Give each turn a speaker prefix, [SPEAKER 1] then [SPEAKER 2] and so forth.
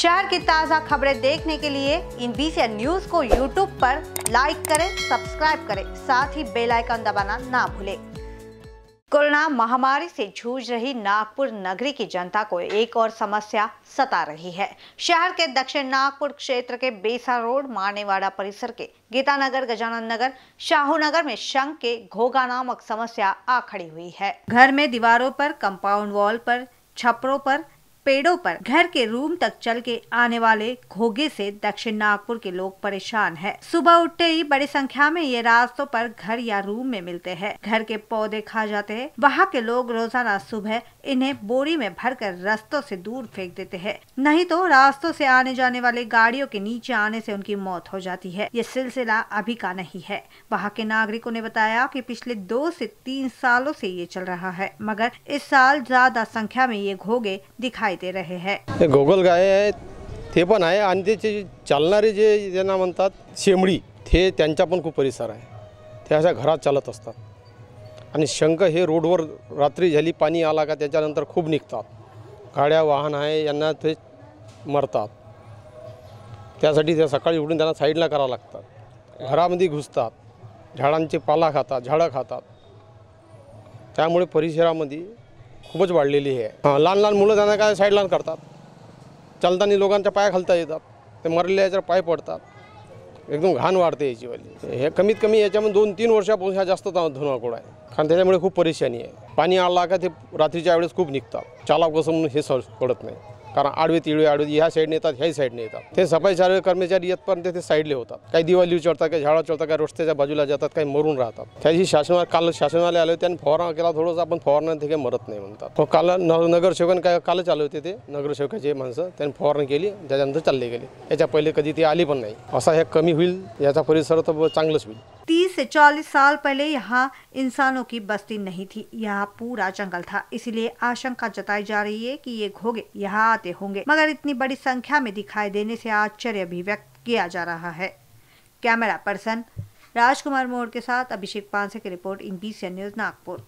[SPEAKER 1] शहर की ताज़ा खबरें देखने के लिए इन बीसी न्यूज को यूट्यूब पर लाइक करें सब्सक्राइब करें साथ ही बेल आइकन दबाना ना भूलें कोरोना महामारी से जूझ रही नागपुर नगरी की जनता को एक और समस्या सता रही है शहर के दक्षिण नागपुर क्षेत्र के बेसा रोड मारनेवाड़ा परिसर के गीतानगर गजानन नगर शाहू नगर में शंख के घोगा नामक समस्या आ खड़ी हुई है घर में दीवारों पर कंपाउंड वॉल पर छपरों पर पेड़ों पर घर के रूम तक चल के आने वाले घोगे से दक्षिण नागपुर के लोग परेशान हैं। सुबह उठते ही बड़ी संख्या में ये रास्तों पर घर या रूम में मिलते हैं घर के पौधे खा जाते हैं वहाँ के लोग रोजाना सुबह इन्हें बोरी में भरकर रास्तों से दूर फेंक देते हैं नहीं तो रास्तों से आने जाने वाले गाड़ियों के नीचे आने से उनकी मौत हो जाती है ये सिलसिला अभी का नहीं है वहाँ के नागरिकों ने बताया की पिछले दो से तीन सालों से ये चल रहा है मगर इस साल ज्यादा संख्या में ये घोगे दिखाई दिखाई दे रहे
[SPEAKER 2] हैं गाय आहेत ते पण आहे आणि त्याचे चालणारे जे त्यांना म्हणतात शेंबडी ते त्यांचा पण खूप परिसर आहे ते अशा घरात चालत असतात आणि शंख हे रोडवर रात्री झाली पाणी आला का त्याच्यानंतर खूप निघतात गाड्या वाहन आहे यांना ते मरतात त्यासाठी ते सकाळी उठून त्यांना साईडला करावं लागतात घरामध्ये घुसतात झाडांचे पाला खातात झाडं खातात त्यामुळे परिसरामध्ये खूपच वाढलेली आहे लहान लहान मुलं त्यांना काय साईडला करतात चालताना लोकांच्या पाया खालता येतात ते मरले याच्यावर पाय पडतात एकदम घाण वाढते याचीवाली हे कमीत कमी याच्यामध्ये दोन तीन वर्षापासून ह्या जास्त धुनाकोड आहे कारण त्याच्यामुळे खूप परेशानी आहे पाणी आला का ते रात्रीच्या वेळेस खूप निघतात चालाव कसं म्हणून हे सर पडत नाही कारण आडवी तिळवी आडवी ह्या साईडने येतात ह्याही साईडने येतात ते सफाई सर्व कर्मचारी पण ते साईडले होतात काही दिवाळी चढतात काही झाडा चढतात काही रस्त्याच्या बाजूला जातात काही मरून राहतात त्याची शासन काल शासनाला आले होते आणि केला थोडंसं आपण फवारणं ते काही मरत नाही म्हणतात काल नगरसेवकन काय कालच आले होते ते नगरसेवकाचे माणसं त्यांनी फवारणं केली त्याच्यानंतर चालले गेले याच्या पहिले कधी ती आली पण नाही असा हे कमी होईल याचा परिसर तर चांगलंच होईल
[SPEAKER 1] तीस से चालीस साल पहले यहाँ इंसानों की बस्ती नहीं थी यहाँ पूरा जंगल था इसलिए आशंका जताई जा रही है कि ये घोगे यहाँ आते होंगे मगर इतनी बड़ी संख्या में दिखाई देने से आश्चर्य भी व्यक्त किया जा रहा है कैमरा पर्सन राजकुमार मोड़ के साथ अभिषेक पांसे की रिपोर्ट इन न्यूज नागपुर